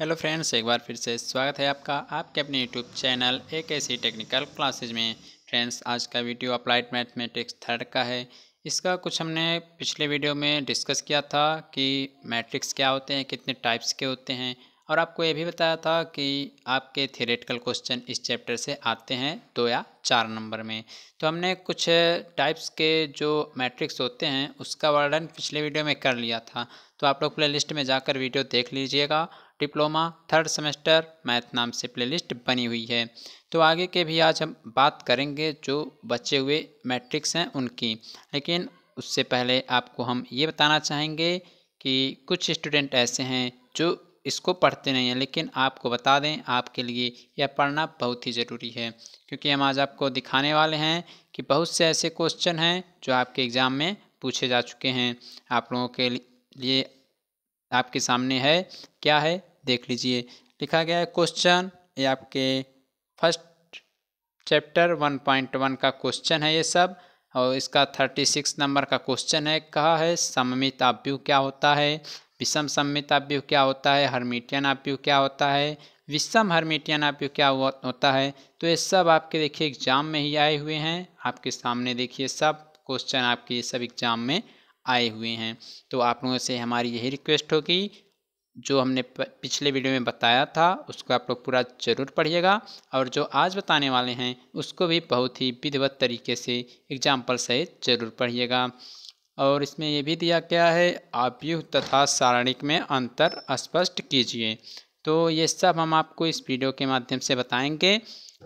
hello friends एक बार फिर से स्वागत है आपका आपके अपने यूट्यूब चैनल एक ऐसी टेक्निकल क्लासेज में फ्रेंड्स आज का वीडियो अप्लाइड मैथमेटिक्स थर्ड का है इसका कुछ हमने पिछले वीडियो में डिस्कस किया था कि मैट्रिक्स क्या होते हैं कितने टाइप्स के होते हैं और आपको ये भी बताया था कि आपके थेरेटिकल क्वेश्चन इस चैप्टर से आते हैं दो या चार नंबर में तो हमने कुछ टाइप्स के जो मैट्रिक्स होते हैं उसका वर्णन पिछले वीडियो में कर लिया था तो आप लोग प्ले लिस्ट में जाकर वीडियो देख लीजिएगा डिप्लोमा थर्ड सेमेस्टर मैथ नाम से प्लेलिस्ट बनी हुई है तो आगे के भी आज हम बात करेंगे जो बचे हुए मैट्रिक्स हैं उनकी लेकिन उससे पहले आपको हम ये बताना चाहेंगे कि कुछ स्टूडेंट ऐसे हैं जो इसको पढ़ते नहीं हैं लेकिन आपको बता दें आपके लिए यह पढ़ना बहुत ही ज़रूरी है क्योंकि हम आज आपको दिखाने वाले हैं कि बहुत से ऐसे क्वेश्चन हैं जो आपके एग्ज़ाम में पूछे जा चुके हैं आप लोगों के लिए आपके सामने है क्या है देख लीजिए लिखा गया है क्वेश्चन ये आपके first chapter one point one का क्वेश्चन है ये सब और इसका थर्टी सिक्स नंबर का क्वेश्चन है कहा है सममित आव्यूह क्या होता है विषम सममित आव्यूह क्या होता है हरमिटियन आप्यू क्या होता है विषम हरमिटियन आप्यू क्या होता है तो ये सब आपके देखिए एग्जाम में ही आए हुए हैं आपके सामने देखिए सब क्वेश्चन आपके ये सब एग्जाम में आए हुए हैं तो आप लोगों से हमारी यही रिक्वेस्ट होगी जो हमने पिछले वीडियो में बताया था उसको आप लोग पूरा जरूर पढ़िएगा और जो आज बताने वाले हैं उसको भी बहुत ही विधिवत तरीके से एग्जाम्पल सहित जरूर पढ़िएगा और इसमें यह भी दिया गया है युग तथा सारणिक में अंतर स्पष्ट कीजिए तो ये सब हम आपको इस वीडियो के माध्यम से बताएंगे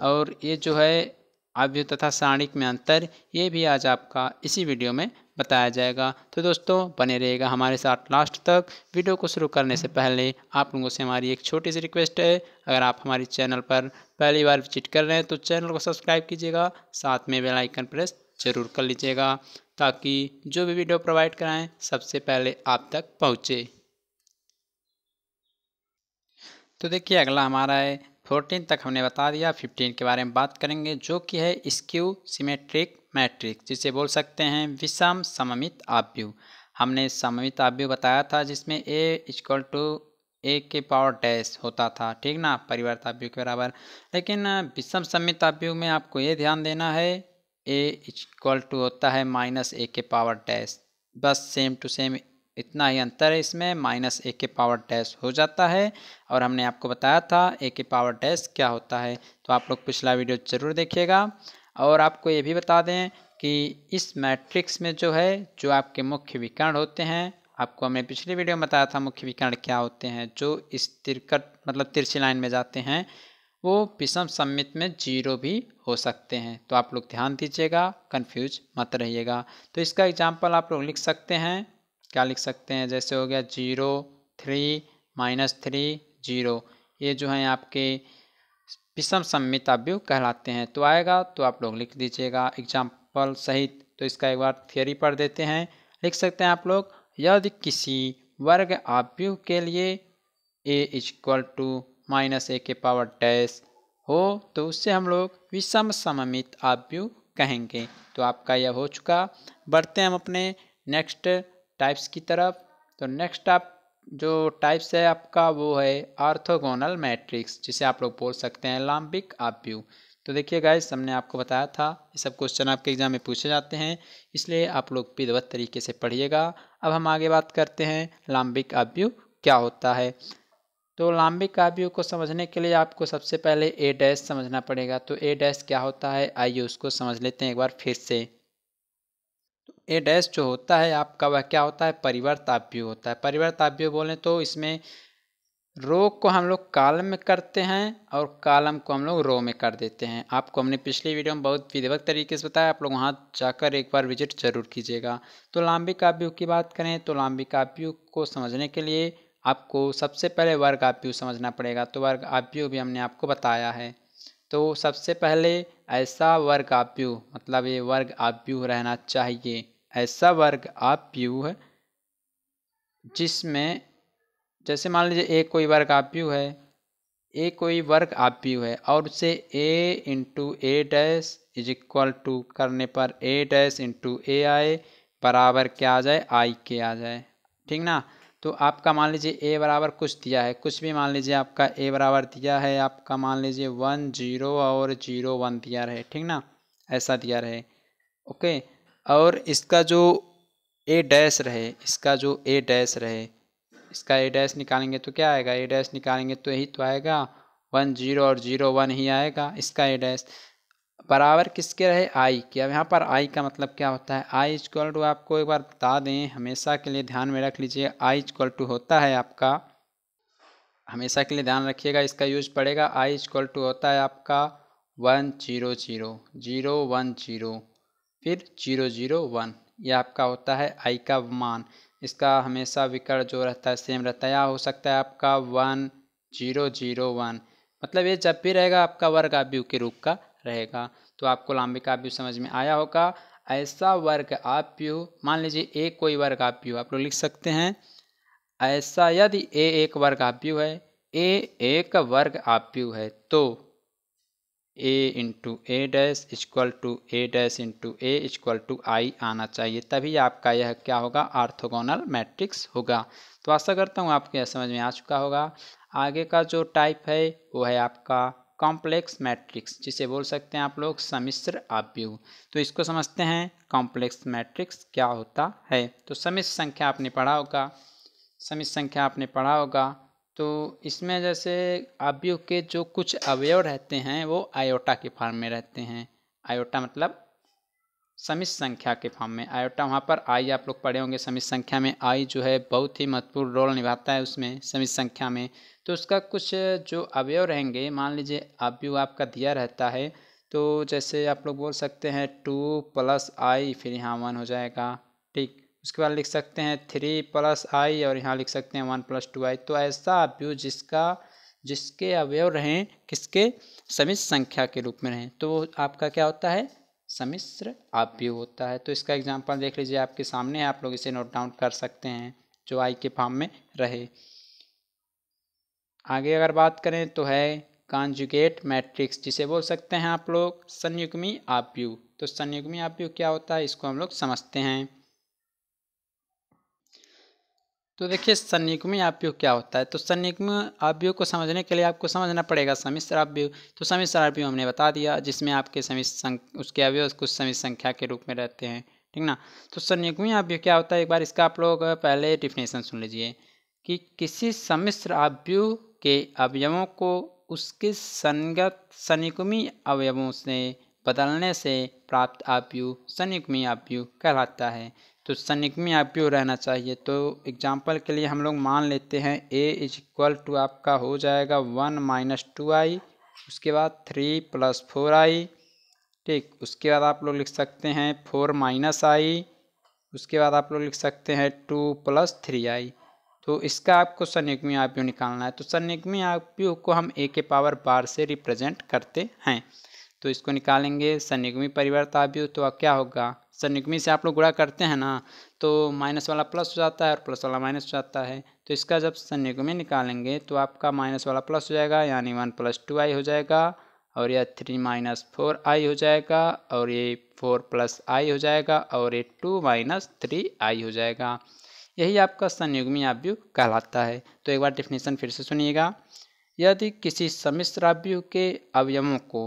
और ये जो है आव्यूह तथा सारणिक में अंतर ये भी आज आपका इसी वीडियो में बताया जाएगा तो दोस्तों बने रहेगा हमारे साथ लास्ट तक वीडियो को शुरू करने से पहले आप लोगों से हमारी एक छोटी सी रिक्वेस्ट है अगर आप हमारे चैनल पर पहली बार विजिट कर रहे हैं तो चैनल को सब्सक्राइब कीजिएगा साथ में बेल आइकन प्रेस जरूर कर लीजिएगा ताकि जो भी वीडियो प्रोवाइड कराएं सबसे पहले आप तक पहुँचे तो देखिए अगला हमारा है फोर्टीन तक हमने बता दिया फिफ्टीन के बारे में बात करेंगे जो कि है स्क्यू सिमेट्रिक मैट्रिक्स जिसे बोल सकते हैं विषम सममित आव्यू हमने सममित आव्यू बताया था जिसमें ए इजक्ल टू ए के पावर डैश होता था ठीक ना परिवर्त आव्यू के बराबर लेकिन विषम सममित आव्यू में आपको ये ध्यान देना है ए इजक्ल टू होता है माइनस ए के पावर डैश बस सेम टू सेम इतना ही अंतर है इसमें माइनस ए के पावर डैश हो जाता है और हमने आपको बताया था ए के पावर डैश क्या होता है तो आप लोग पिछला वीडियो ज़रूर देखिएगा और आपको ये भी बता दें कि इस मैट्रिक्स में जो है जो आपके मुख्य विकर्ण होते हैं आपको हमने पिछले वीडियो में बताया था मुख्य विकर्ण क्या होते हैं जो इस तिरकट मतलब तिरछी लाइन में जाते हैं वो विषम सम्मित में जीरो भी हो सकते हैं तो आप लोग ध्यान दीजिएगा कन्फ्यूज मत रहिएगा तो इसका एग्जाम्पल आप लोग लिख सकते हैं क्या लिख सकते हैं जैसे हो गया zero three minus three zero ये जो हैं आपके विषम सम्मित अवयव कहलाते हैं तो आएगा तो आप लोग लिख दीजिएगा एग्जाम्पल सहित तो इसका एक बार थियोरी पढ़ देते हैं लिख सकते हैं आप लोग यदि किसी वर्ग अवयव के लिए A equal to minus A के पावर डैश हो तो उससे हम लोग विषम सममित अवयव कहेंगे तो आपका यह हो चुका बढ़ते हैं हम अपने नेक्स्ट टाइप्स की तरफ तो नेक्स्ट आप जो टाइप्स है आपका वो है आर्थोगोनल मैट्रिक्स जिसे आप लोग बोल सकते हैं लाम्बिक आप्यू तो देखिए गाइस हमने आपको बताया था ये सब क्वेश्चन आपके एग्जाम में पूछे जाते हैं इसलिए आप लोग विधवत तरीके से पढ़िएगा अब हम आगे बात करते हैं लाम्बिक आप्यू क्या होता है तो लाम्बिक आव्यू को समझने के लिए आपको सबसे पहले ए डैश समझना पड़ेगा तो ए डैश क्या होता है आइए उसको समझ लेते हैं एक बार फिर से ए डैश जो होता है आपका वह क्या होता है परिवर्ताव्य होता है परिवर्ताव्य बोलें तो इसमें रो को हम लोग कालम में करते हैं और कालम को हम लोग रो में कर देते हैं आपको हमने पिछली वीडियो में बहुत विधिवत तरीके से बताया आप लोग वहाँ जाकर एक बार विजिट जरूर कीजिएगा तो लांबी आव्यूह की बात करें तो लांबी काव्यु को समझने के लिए आपको सबसे पहले वर्ग आप्यू समझना पड़ेगा तो वर्ग आव्यूह भी हमने आपको बताया है तो सबसे पहले ऐसा वर्ग आव्यूह मतलब ये वर्ग आव्यूह रहना चाहिए ऐसा वर्ग आप प्यू है जिसमें जैसे मान लीजिए ए कोई वर्ग आप प्यू है ए कोई वर्ग आप प्यू है और उसे A into A dash is equal to करने पर ए डैश इंटू ए आए बराबर क्या आ जाए आई के आ जाए ठीक ना तो आपका मान लीजिए ए बराबर कुछ दिया है कुछ भी मान लीजिए आपका ए बराबर दिया है आपका मान लीजिए वन जीरो और जीरो वन दिया रहे ठीक ना ऐसा दिया रहे ओके और इसका जो ए डैश रहे इसका जो ए डैश रहे इसका ए डैश निकालेंगे तो क्या आएगा ए डैश निकालेंगे तो यही तो आएगा वन जीरो और जीरो वन ही आएगा इसका ए डैश बराबर किसके रहे आई के अब यहाँ पर आई का मतलब क्या होता है आई इजक्वल टू आपको एक बार बता दें हमेशा के लिए ध्यान में रख लीजिए आई इजक्वल टू होता है आपका हमेशा के लिए ध्यान रखिएगा इसका यूज पड़ेगा आई इजक्वल टू होता है आपका one zero zero zero one zero फिर जीरो जीरो वन यह आपका होता है आई का मान इसका हमेशा विकर्ण जो रहता है सेम रहता है या हो सकता है आपका वन जीरो जीरो वन मतलब ये जब भी रहेगा आपका वर्ग आव्यूह के रूप का रहेगा तो आपको लांबिक आव्यूह समझ में आया होगा ऐसा वर्ग आव्यूह मान लीजिए ए कोई वर्ग आव्यूह आप लोग लिख सकते हैं ऐसा यदि ए एक वर्ग आव्यूह है ए एक वर्ग आव्यूह है तो A into A dash equal to A dash into A equal to I आना चाहिए तभी आपका यह क्या होगा आर्थोगोनल मैट्रिक्स होगा तो आशा करता हूँ आपके यह समझ में आ चुका होगा आगे का जो टाइप है वो है आपका कॉम्प्लेक्स मैट्रिक्स जिसे बोल सकते हैं आप लोग समिश्र आव्यूह तो इसको समझते हैं कॉम्प्लेक्स मैट्रिक्स क्या होता है तो समिश्र संख्या आपने पढ़ा होगा समिश्र संख्या आपने पढ़ा होगा तो इसमें जैसे आव्यूह के जो कुछ अवयव रहते हैं वो आयोटा के फॉर्म में रहते हैं आयोटा मतलब समिश संख्या के फॉर्म में आयोटा वहाँ पर आई आप लोग पढ़े होंगे समिश संख्या में आई जो है बहुत ही महत्वपूर्ण रोल निभाता है उसमें समिश संख्या में तो उसका कुछ जो अवयव रहेंगे मान लीजिए अवयव आपका दिया रहता है तो जैसे आप लोग बोल सकते हैं टू प्लस आई फिर यहाँ वन हो जाएगा ठीक उसके बाद लिख सकते हैं थ्री प्लस आई और यहाँ लिख सकते हैं वन प्लस टू आई तो ऐसा अवयव जिसका जिसके अवयव रहें किसके समिश्र संख्या के रूप में रहें तो आपका क्या होता है समिश्र अवयव होता है तो इसका एग्जाम्पल देख लीजिए आपके सामने है आप लोग इसे नोट डाउन कर सकते हैं जो आई के फॉर्म में रहे आगे अगर बात करें तो है कॉन्जुगेट मैट्रिक्स जिसे बोल सकते हैं आप लोग संयुग्मी आप्यू तो संयुग्मी आव्यू क्या होता है इसको हम लोग समझते हैं तो देखिए सन्निकमी आपयोग क्या होता है तो सन्निकमी आपयोग को समझने के लिए आपको समझना पड़ेगा समिश्र आपयोग तो समिश्र आपयोग हमने बता दिया जिसमें आपके समिश्र उसके अवयव कुछ समिश्र संख्या के रूप में रहते हैं ठीक ना तो सन्निकमी आपयोग क्या होता है एक बार इसका आप लोग पहले डिफिनेशन सुन लीजिए कि किसी समिश्र आपयोग के अवयवों को उसके संगत सन्निकमी अवयवों से बदलने से प्राप्त आव्यूह सन्निकमी आव्यूह कहलाता है तो सनिक में आप क्यों रहना चाहिए तो एग्जाम्पल के लिए हम लोग मान लेते हैं ए इज इक्वल टू आपका हो जाएगा वन माइनस टू आई उसके बाद थ्री प्लस फोर आई ठीक उसके बाद आप लोग लिख सकते हैं फोर माइनस आई उसके बाद आप लोग लिख सकते हैं टू प्लस थ्री आई तो इसका आपको आप यू निकालना है तो आप यू को हम ए के पावर बार से रिप्रेजेंट करते हैं तो इसको निकालेंगे सन्निगमी परिवर्त यू तो क्या होगा सन्युग्मी से आप लोग गुणा करते हैं ना तो माइनस वाला प्लस हो जाता है और प्लस वाला माइनस हो जाता है तो इसका जब सन्युग्मी निकालेंगे तो आपका माइनस वाला प्लस हो जाएगा यानी वन प्लस टू आई हो जाएगा और यह थ्री माइनस फोर आई हो जाएगा और ये फोर प्लस आई हो जाएगा और ये टू माइनस थ्री आई हो जाएगा यही आपका संयुग्मी आव्यूह कहलाता है तो एक बार डेफिनेशन फिर से सुनिएगा यदि किसी सम्मिश्र आव्यूह के अवयवों को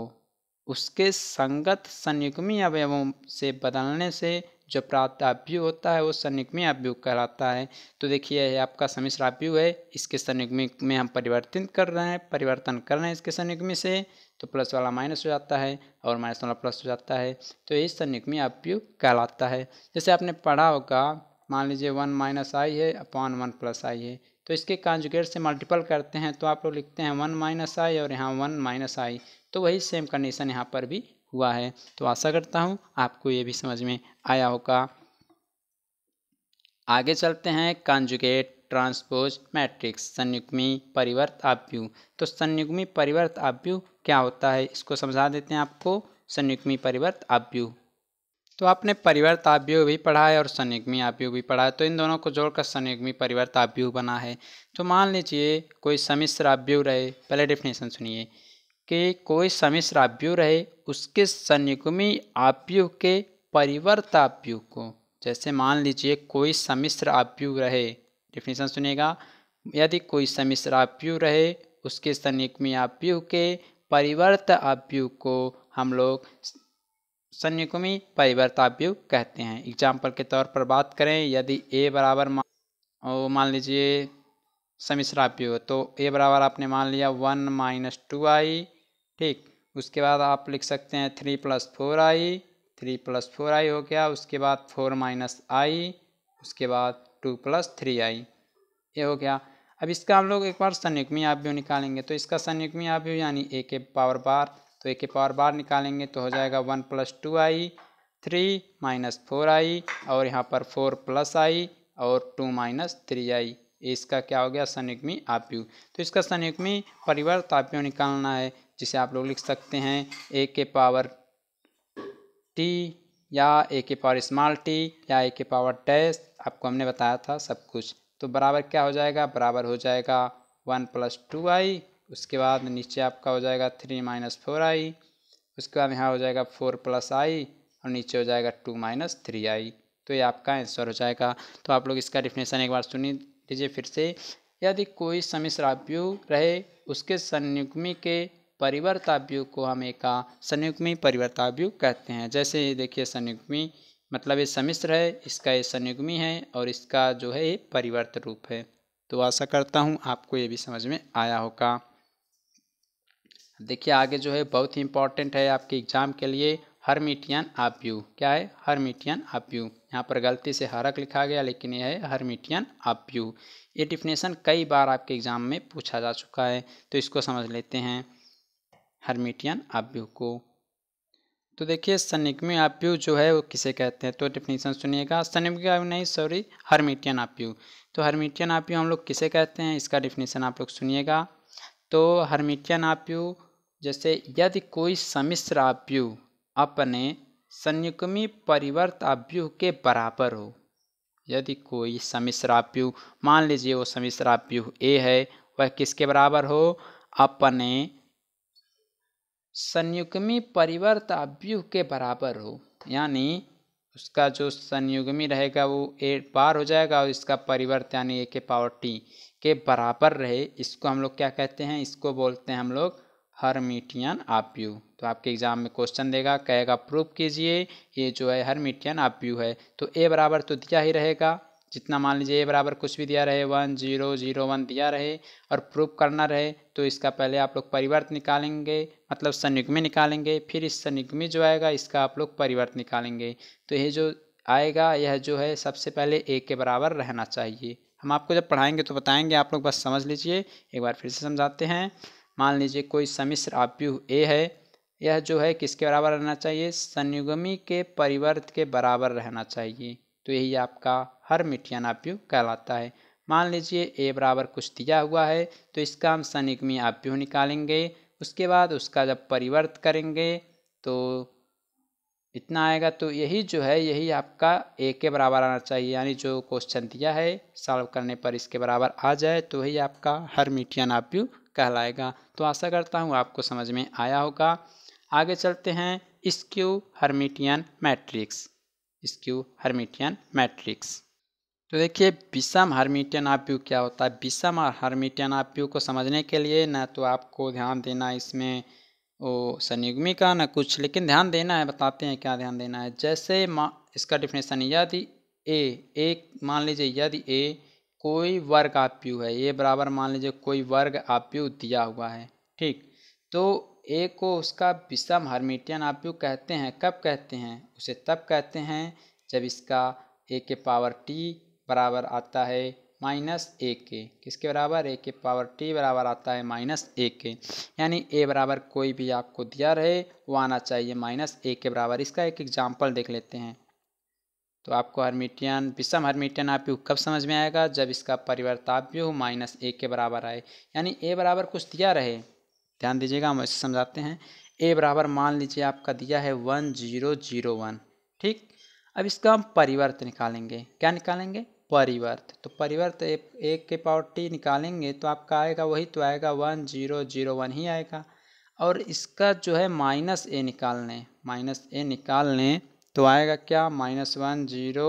उसके संगत संयुग्मी अवयवों से बदलने से जो प्राप्त अभ्यु होता है वो संयुग्मी अभ्यु कहलाता है तो देखिए ये आपका समिश्र अभ्यु है इसके संयुग्मी में हम परिवर्तित कर रहे हैं परिवर्तन कर रहे हैं इसके संयुग्मी से तो प्लस वाला माइनस हो जाता है और माइनस वाला प्लस हो जाता है तो ये संयुग्मी अभ्यु कहलाता है जैसे आपने पढ़ा होगा मान लीजिए वन माइनस आई है अपॉन वन प्लस आई है तो इसके कांजुगेट से मल्टीपल करते हैं तो आप लोग लिखते हैं वन माइनस आई और यहाँ वन माइनस आई तो वही सेम कंडीशन यहाँ पर भी हुआ है तो आशा करता हूँ आपको ये भी समझ में आया होगा आगे चलते हैं कांजुगेट ट्रांसपोज मैट्रिक्स संयुग्मी परिवर्त आव्यू तो संयुग्मी परिवर्त आव्यू क्या होता है इसको समझा देते हैं आपको संयुग्मी परिवर्त आव्यू तो आपने परिवार तापयोग भी पढ़ा है और संयुग्मी आपयोग भी पढ़ा है तो इन दोनों को जोड़कर संयुग्मी परिवार तापयोग बना है तो मान लीजिए कोई समिश्र आभ्योग रहे पहले डेफिनेशन सुनिए कि कोई समिश्र आव्यूह रहे उसके संयुग्मी आव्यूह के परिवर्त आव्यूह को जैसे मान लीजिए कोई समिश्र आव्यूह रहे डेफिनेशन सुनेगा यदि कोई समिश्र आव्यूह रहे उसके संयुग्मी आव्यूह के परिवर्त आपयु को हम लोग संयुग्मी परिवर्ताव्यू कहते हैं एग्जाम्पल के तौर पर बात करें यदि ए बराबर मान लीजिए समिश्राव्यू तो ए बराबर आपने मान लिया वन माइनस टू आई ठीक उसके बाद आप लिख सकते हैं three plus four I three plus four I हो गया उसके बाद फोर माइनस आई उसके बाद टू प्लस थ्री आई ये हो गया अब इसका हम लोग एक बार संयुग्मी आप निकालेंगे तो इसका संयुग्मी आप यानी ए के पावर बार तो ए के पावर बाहर निकालेंगे तो हो जाएगा one plus two I three minus four I और यहाँ पर फोर प्लस आई और टू माइनस थ्री आई इसका क्या हो गया संयुग्मी आप्यू तो इसका संयुग्मी परिवर्त आप्यू निकालना है जिसे आप लोग लिख सकते हैं ए के पावर टी या ए के पावर स्मॉल टी या ए के पावर डैश आपको हमने बताया था सब कुछ तो बराबर क्या हो जाएगा बराबर हो जाएगा वन प्लस टू आई उसके बाद नीचे आपका हो जाएगा थ्री माइनस फोर आई उसके बाद यहाँ हो जाएगा फोर प्लस आई और नीचे हो जाएगा टू माइनस थ्री आई तो ये आपका आंसर हो जाएगा तो आप लोग इसका डिफिनेशन एक बार सुनी लीजिए फिर से यदि कोई समिश्र रहे उसके संयुग्मी के परिवर्ताव्यु को हम एक संयुग्मी परिवर्ताव्यु कहते हैं जैसे ये देखिए संयुग्मी मतलब ये समिश्र है इसका ये संयुग्मी है और इसका जो है ये परिवर्त रूप है तो आशा करता हूँ आपको ये भी समझ में आया होगा देखिए आगे जो है बहुत ही इंपॉर्टेंट है आपके एग्जाम के लिए आप आप्यू क्या है आप आप्यू यहाँ पर गलती से हरक लिखा गया लेकिन यह है हर्मिटियन आप्यू ये डिफिनेशन कई बार आपके एग्जाम में पूछा जा चुका है तो इसको समझ लेते हैं हरमिटियन आप्यू को तो देखिए सनिग्मी आप्यू जो है वो किसे कहते हैं तो डिफिनेशन सुनिएगा सनिग्मी नहीं सॉरी हर्मिटियन आप्यू तो हर्मिटियन आप्यू हम लोग किसे कहते हैं इसका डिफिनेशन आप लोग सुनिएगा तो आप आप्यू जैसे यदि कोई सम्मिश्राभ्यूह अपने संयुग्मी परिवर्ताभ्यूह के बराबर हो यदि कोई सम्मिश्राभ्यूह मान लीजिए वो सम्मिश्राभ्यूह ए है वह किसके बराबर हो अपने संयुग्मी परिवर्ताभ्यूह के बराबर हो यानी उसका जो संयुग्मी रहेगा वो ए पार हो जाएगा और इसका परिवर्त यानी ए के पावर टी के बराबर रहे इसको हम लोग क्या कहते हैं इसको बोलते हैं हम लोग हरमिटियन आप्यू तो आपके एग्जाम में क्वेश्चन देगा कहेगा प्रूफ कीजिए ये जो है हरमिटियन आप्यू है तो ए बराबर तो दिया ही रहेगा जितना मान लीजिए ए बराबर कुछ भी दिया रहे वन जीरो जीरो वन दिया रहे और प्रूफ करना रहे तो इसका पहले आप लोग परिवर्त निकालेंगे मतलब संयुग्मी निकालेंगे फिर इस संयुग्मी जो आएगा इसका आप लोग परिवर्त निकालेंगे तो ये जो आएगा यह जो है सबसे पहले ए के बराबर रहना चाहिए हम आपको जब पढ़ाएंगे तो बताएंगे आप लोग बस समझ लीजिए एक बार फिर से समझाते हैं मान लीजिए कोई समिश्र आव्यूह ए है यह जो है किसके बराबर रहना चाहिए संयुगमी के परिवर्त के बराबर रहना चाहिए तो यही आपका हर मिठियान आव्यूह कहलाता है मान लीजिए ए बराबर कुछ दिया हुआ है तो इसका हम संयुगमी आव्यूह निकालेंगे उसके बाद उसका जब परिवर्त करेंगे तो इतना आएगा तो यही जो है यही आपका ए के बराबर आना चाहिए यानी जो क्वेश्चन दिया है सॉल्व करने पर इसके बराबर आ जाए तो यही आपका हर मिठियान आप्यू कहलाएगा तो आशा करता हूँ आपको समझ में आया होगा आगे चलते हैं skew Hermitian matrix skew Hermitian matrix तो देखिए विषम हर्मिटियन आप्यू क्या होता है विषम और हर्मिटियन आप्यू को समझने के लिए ना तो आपको ध्यान देना इसमें ओ संयुग्मी का ना कुछ लेकिन ध्यान देना है बताते हैं क्या ध्यान देना है जैसे मा इसका डिफिनेशन यदि ए एक मान लीजिए यदि ए कोई वर्ग आप यू है ये बराबर मान लीजिए कोई वर्ग आप यू दिया हुआ है ठीक तो ए को उसका विषम हर्मिटियन आप यू कहते हैं कब कहते हैं उसे तब कहते हैं जब इसका ए के पावर टी बराबर आता है माइनस ए के किसके बराबर ए के पावर टी बराबर आता है माइनस ए के यानी ए बराबर कोई भी आपको दिया रहे वो आना चाहिए माइनस ए के बराबर इसका एक एग्जाम्पल देख लेते हैं तो आपको हर्मिटियन विषम हर्मिटियन आपको कब समझ में आएगा जब इसका परिवर्ताव्य हो माइनस ए के बराबर आए यानी ए बराबर कुछ दिया रहे ध्यान दीजिएगा हम ऐसे समझाते हैं ए बराबर मान लीजिए आपका दिया है वन जीरो जीरो वन ठीक अब इसका हम परिवर्त निकालेंगे क्या निकालेंगे परिवर्त तो परिवर्त ए के पावर टी निकालेंगे तो आपका आएगा वही तो आएगा वन जीरो जीरो वन ही आएगा और इसका जो है माइनस ए निकालने माइनस ए निकालने तो आएगा क्या minus one zero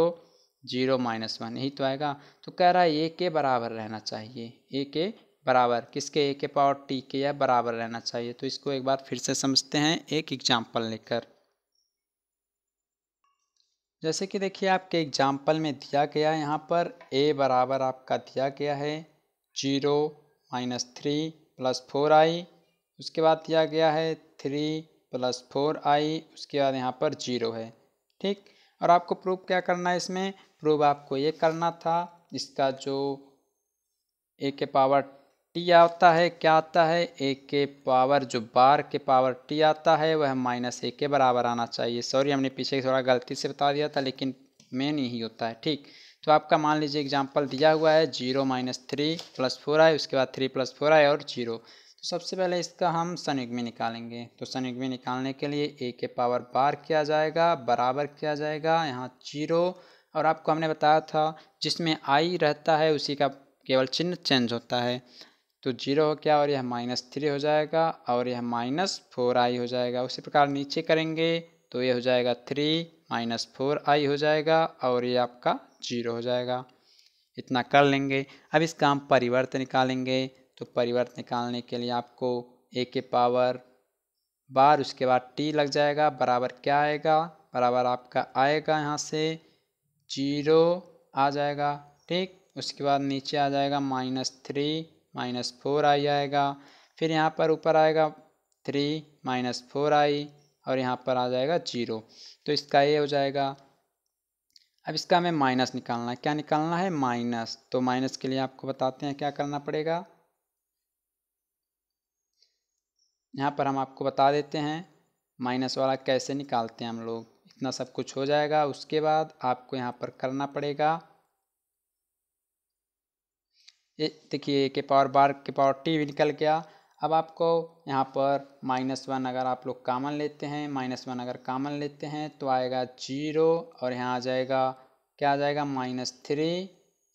zero minus one यही तो आएगा तो कह रहा है ए के बराबर रहना चाहिए ए के बराबर किसके ए के पावर टी के या बराबर रहना चाहिए तो इसको एक बार फिर से समझते हैं एक एग्जाम्पल लेकर जैसे कि देखिए आपके एग्जाम्पल में दिया गया है यहाँ पर ए बराबर आपका दिया गया है zero minus three plus four I उसके बाद दिया गया है थ्री प्लस फोर आई उसके बाद यहाँ पर जीरो है ठीक और आपको प्रूव क्या करना है इसमें प्रूव आपको ये करना था इसका जो ए के पावर टी आता है क्या आता है ए के पावर जो बार के पावर टी आता है वह माइनस ए के बराबर आना चाहिए सॉरी हमने पीछे थोड़ा गलती से बता दिया था लेकिन मेन यही होता है ठीक तो आपका मान लीजिए एग्जाम्पल दिया हुआ है zero minus three plus four I उसके बाद थ्री प्लस फोर आए और जीरो सबसे पहले इसका हम सनयुग्मी निकालेंगे तो सनयुग्मी निकालने के लिए ए के पावर बार किया जाएगा बराबर किया जाएगा यहाँ जीरो और आपको हमने बताया था जिसमें आई रहता है उसी का केवल चिन्ह चेंज होता है तो जीरो हो क्या और यह माइनस थ्री हो जाएगा और यह माइनस फोर आई हो जाएगा उसी प्रकार नीचे करेंगे तो ये हो जाएगा थ्री माइनस फोर आई हो जाएगा और ये आपका जीरो हो जाएगा इतना कर लेंगे अब इसका हम परिवर्तन निकालेंगे तो परिवर्त निकालने के लिए आपको ए के पावर बार उसके बाद टी लग जाएगा बराबर क्या आएगा बराबर आपका आएगा यहाँ से जीरो आ जाएगा ठीक उसके बाद नीचे आ जाएगा minus three minus four I आएगा फिर यहाँ पर ऊपर आएगा थ्री माइनस फोर आई और यहाँ पर आ जाएगा जीरो तो इसका ये हो जाएगा अब इसका हमें माइनस निकालना है क्या निकालना है माइनस तो माइनस के लिए आपको बताते हैं क्या करना पड़ेगा यहाँ पर हम आपको बता देते हैं माइनस वाला कैसे निकालते हैं हम लोग इतना सब कुछ हो जाएगा उसके बाद आपको यहाँ पर करना पड़ेगा ये देखिए के पावर बार के पावर टी भी निकल गया अब आपको यहाँ पर माइनस वन अगर आप लोग कामन लेते हैं माइनस वन अगर कामन लेते हैं तो आएगा जीरो और यहाँ आ जाएगा क्या आ जाएगा माइनस थ्री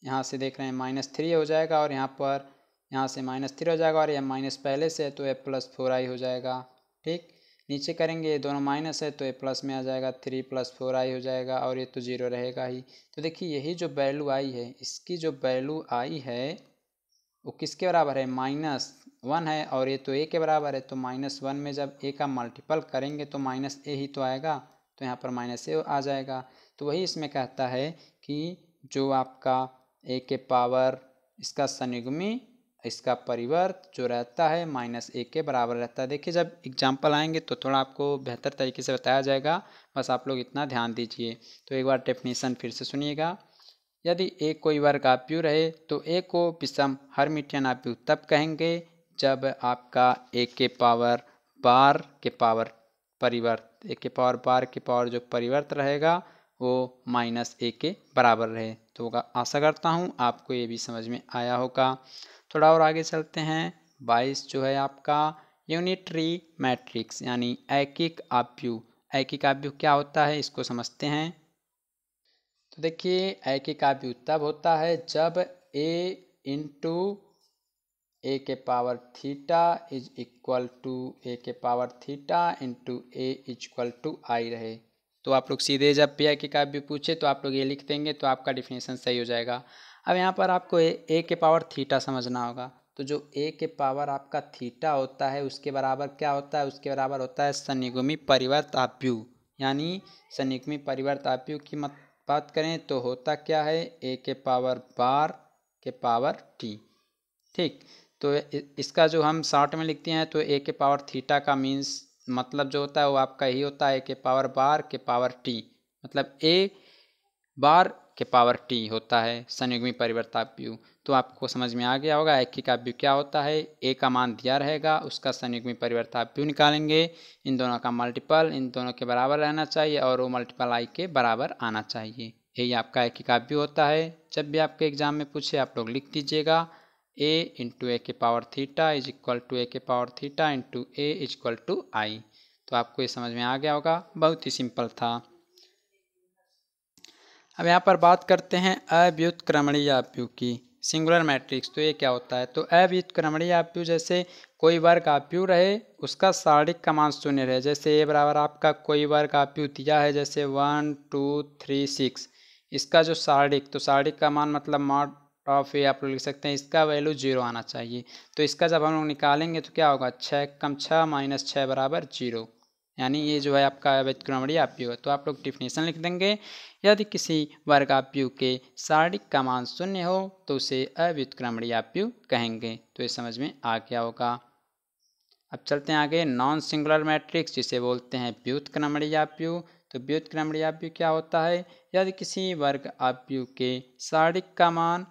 यहाँ से देख रहे हैं माइनस थ्री हो जाएगा और यहाँ पर यहाँ से माइनस थ्री हो जाएगा और यह माइनस पहले से है तो ये प्लस फोर आई हो जाएगा ठीक नीचे करेंगे ये दोनों माइनस है तो ये प्लस में आ जाएगा थ्री प्लस फोर आई हो जाएगा और ये तो जीरो रहेगा ही तो देखिए यही जो वैल्यू आई है इसकी जो वैल्यू आई है वो किसके बराबर है माइनस वन है और ये तो ए के बराबर है तो माइनस वन में जब ए का मल्टीपल करेंगे तो माइनस ए ही तो आएगा तो यहाँ पर माइनस ए आ जाएगा तो वही इसमें कहता है कि जो आपका ए के पावर इसका संयुग्मी इसका परिवर्त जो रहता है माइनस एक के बराबर रहता है देखिए जब एग्जाम्पल आएंगे तो थोड़ा आपको बेहतर तरीके से बताया जाएगा बस आप लोग इतना ध्यान दीजिए तो एक बार डेफिनेशन फिर से सुनिएगा यदि एक कोई वर्ग आप्यू रहे तो एक को विषम हर हर्मिटियन आप्यू तब कहेंगे जब आपका एक के पावर बार के पावर परिवर्त एक के पावर बार के पावर जो परिवर्त रहेगा वो माइनस एक के बराबर रहे तो आशा करता हूँ आपको ये भी समझ में आया होगा थोड़ा और आगे चलते हैं बाईस जो है आपका यूनिटरी मैट्रिक्स यानी एकिक आप्यू एकिक आप्यू क्या होता है इसको समझते हैं तो देखिए एकिक आप्यू तब होता है जब ए इंटू ए के power theta is equal to A के power theta into A is equal to I रहे तो आप लोग सीधे जब पे एकिक आव्यू पूछे तो आप लोग ये लिख देंगे तो आपका डिफिनेशन सही हो जाएगा अब यहाँ पर आपको ए, ए के पावर थीटा समझना होगा तो जो ए के पावर आपका थीटा होता है उसके बराबर क्या होता है उसके बराबर होता है सनिगुमी परिवर्त आप्यू यानी सनिगुमी परिवर्त आप्यू की मत बात करें तो होता क्या है ए के पावर बार के पावर टी ठीक तो इसका जो हम शॉर्ट में लिखते हैं तो ए के पावर थीटा का मीन्स मतलब जो होता है वो आपका यही होता है ए के पावर बार के पावर टी मतलब ए बार के पावर टी होता है संयुग्मी परिवर्ताप यू तो आपको समझ में आ गया होगा एकी का व्यू क्या होता है ए का मान दिया रहेगा उसका संयुग्मी परिवर्ताप यू निकालेंगे इन दोनों का मल्टीपल इन दोनों के बराबर रहना चाहिए और वो मल्टीपल आई के बराबर आना चाहिए यही आपका एक का व्यू होता है जब भी आपके एग्जाम में पूछे आप लोग लिख दीजिएगा ए इंटू ए के power theta is equal to A के power theta into A is equal to I तो आपको ये समझ में आ गया होगा बहुत ही सिंपल था अब यहाँ पर बात करते हैं अव्युत्क्रमणीय आप्यू की सिंगुलर मैट्रिक्स तो ये क्या होता है तो अव्युत्क्रमणीय आप्यू जैसे कोई वर्ग आप्यू रहे उसका सारणिक मान शून्य रहे जैसे ये बराबर आपका कोई वर्ग आप्यू दिया है जैसे वन टू थ्री सिक्स इसका जो सारणिक तो सारणिक का मान मतलब मॉड ऑफ ए आप लोग लिख सकते हैं इसका वैल्यू जीरो आना चाहिए तो इसका जब हम लोग निकालेंगे तो क्या होगा छः कम छः माइनस छः बराबर जीरो यानी ये जो है आपका व्यतिक्रमणीय आप्यू है तो आप लोग डिफिनेशन लिख देंगे यदि किसी वर्गाप्यु के सारणिक का मान शून्य हो तो उसे आप्यु कहेंगे तो ये समझ में आ गया होगा अब चलते हैं आगे नॉन सिंगुलर मैट्रिक्स जिसे बोलते हैं आप्यु तो आप्यु क्या होता है यदि किसी वर्ग आप्यु के सारणिक का मान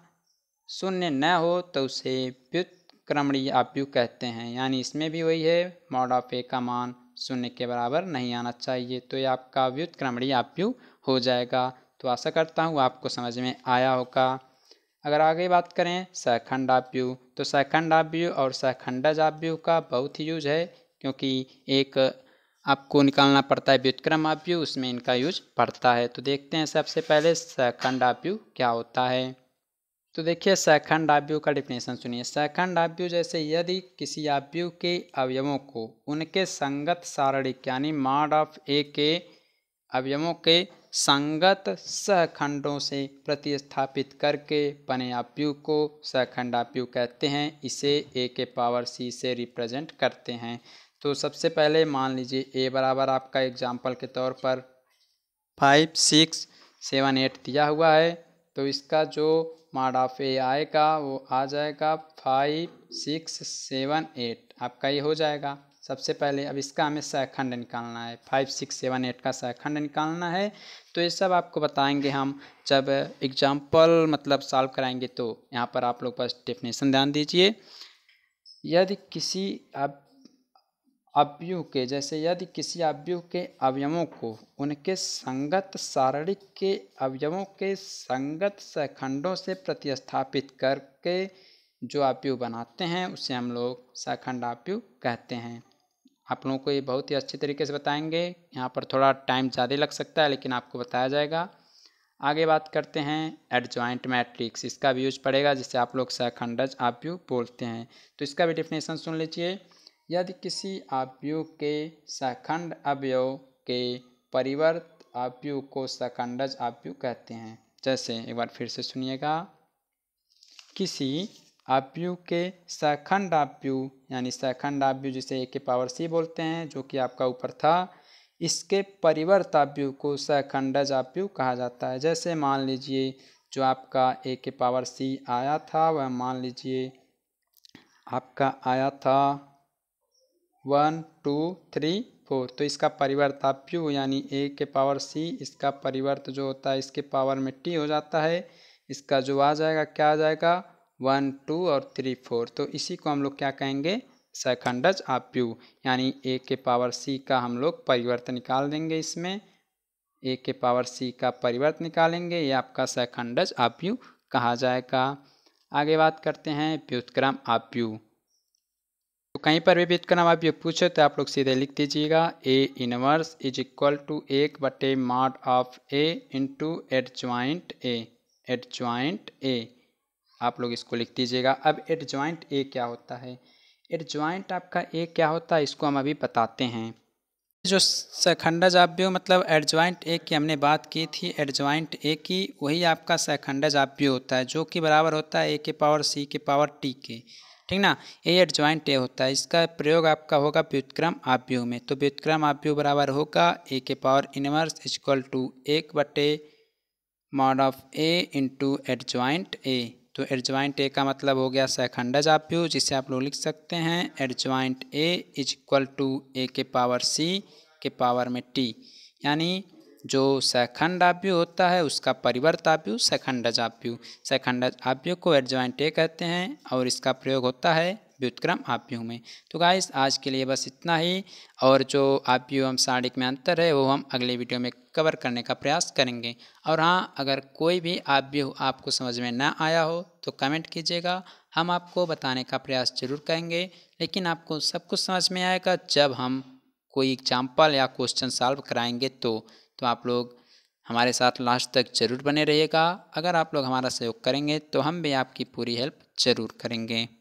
शून्य न हो तो उसे व्युत्क्रमणीय आप्यु कहते हैं यानी इसमें भी वही है मॉड ऑफ ए का मान शून्य के बराबर नहीं आना चाहिए तो ये आपका व्युत्क्रमणीय आप्यु हो जाएगा तो आशा करता हूँ आपको समझ में आया होगा अगर आगे बात करें सहखंड आव्यू तो सहखंड आव्यू और सखंडज आव्यू का बहुत ही यूज है क्योंकि एक आपको निकालना पड़ता है व्युतक्रम आव्यू उसमें इनका यूज पड़ता है तो देखते हैं सबसे पहले सहखंड आव्यू क्या होता है तो देखिए सहखंड आव्यू का डिफिनेशन सुनिए सहखंड आव्यू जैसे यदि किसी आव्यू के अवयवों को उनके संगत सारणिक यानी मार्ड ऑफ ए के अवयवों के संगत सहखंडों से प्रतिस्थापित करके पनयाप्यू को सहखंडाप्यू कहते हैं इसे ए के पावर सी से रिप्रेजेंट करते हैं तो सबसे पहले मान लीजिए ए बराबर आपका एग्जाम्पल के तौर पर फाइव सिक्स सेवन एट दिया हुआ है तो इसका जो मार्ड ऑफ ए आएगा वो आ जाएगा फाइव सिक्स सेवन एट आपका ये हो जाएगा सबसे पहले अब इसका हमें सहखंड निकालना है फाइव सिक्स सेवन एट का सहखंड निकालना है तो ये सब आपको बताएंगे हम जब एग्जाम्पल मतलब सॉल्व कराएंगे तो यहाँ पर आप लोग बस डेफिनेशन ध्यान दीजिए यदि किसी अब अवयु के जैसे यदि किसी अवयु के अवयवों को उनके संगत सारणिक के अवयवों के संगत सहखंडों से प्रतिस्थापित करके जो आप्यू बनाते हैं उसे हम लोग सखंड आप्यू कहते हैं आप लोगों को ये बहुत ही अच्छे तरीके से बताएंगे यहाँ पर थोड़ा टाइम ज़्यादा लग सकता है लेकिन आपको बताया जाएगा आगे बात करते हैं एडजॉइंट मैट्रिक्स इसका भी यूज पड़ेगा जिसे आप लोग सखंडज आव्यू बोलते हैं तो इसका भी डिफिनेशन सुन लीजिए यदि किसी आव्यू के सखंड अवय के परिवर्त आव्यू को सखंडज आपयु कहते हैं जैसे एक बार फिर से सुनिएगा किसी आप्यू के सखंड आप्यू यानी सखंड आप्यू जिसे ए के पावर सी बोलते हैं जो कि आपका ऊपर था इसके परिवर्त आप्यू को सखंडज आप्यू कहा जाता है जैसे मान लीजिए जो आपका ए के पावर सी आया था वह मान लीजिए आपका आया था वन टू थ्री फोर तो इसका परिवर्त आप्यू यानी ए के पावर सी इसका परिवर्त जो होता है इसके पावर में टी हो जाता है इसका जो आ जाएगा क्या आ जाएगा वन टू और थ्री फोर तो इसी को हम लोग क्या कहेंगे सेकंडज आप यू यानी ए के पावर सी का हम लोग परिवर्तन निकाल देंगे इसमें ए के पावर सी का परिवर्तन निकालेंगे ये आपका सेकंडज आप यू कहा जाएगा आगे बात करते हैं व्युतक्रम ऑफ यू तो कहीं पर भी व्युतक्रम ऑफ यू पूछे तो आप लोग सीधे लिख दीजिएगा A inverse is equal to एक बटे mod of A into adjoint A adjoint A आप लोग इसको लिख दीजिएगा अब एड ज्वाइंट ए क्या होता है एड ज्वाइंट आपका ए क्या होता है इसको हम अभी बताते हैं जो सखंडज आप्यो मतलब एडजॉइंट ए की हमने बात की थी एडजॉइंट ए की वही आपका सखंडज आप्यो होता है जो कि बराबर होता है ए के पावर सी के पावर टी के ठीक ना ए एडजॉइंट ए होता है इसका प्रयोग आपका होगा व्युतक्रम आप्यो में तो व्युतक्रम आप्यो बराबर होगा ए के पावर इनवर्स इजक्ल टू एक बटे mod of A into adjoint A तो ज्वाइंट ए का मतलब हो गया सैखंडज आप्यू जिसे आप लोग लिख सकते हैं joint A is equal to A के पावर सी के पावर में टी यानी जो सैखंड आप्यू होता है उसका परिवर्त आप्यू सैखंडज आप्यू सैखंडज आप्यू को एडजॉइंट ए कहते हैं और इसका प्रयोग होता है व्युतक्रम आप्यू में तो गाइस आज के लिए बस इतना ही और जो आप्यू एवं सारणिक में अंतर है वो हम अगले वीडियो में कवर करने का प्रयास करेंगे और हाँ अगर कोई भी आप्यू आपको समझ में ना आया हो तो कमेंट कीजिएगा हम आपको बताने का प्रयास जरूर करेंगे लेकिन आपको सब कुछ समझ में आएगा जब हम कोई एग्जाम्पल या क्वेश्चन सॉल्व कराएंगे तो तो आप लोग हमारे साथ लास्ट तक जरूर बने रहिएगा अगर आप लोग हमारा सहयोग करेंगे तो हम भी आपकी पूरी हेल्प जरूर करेंगे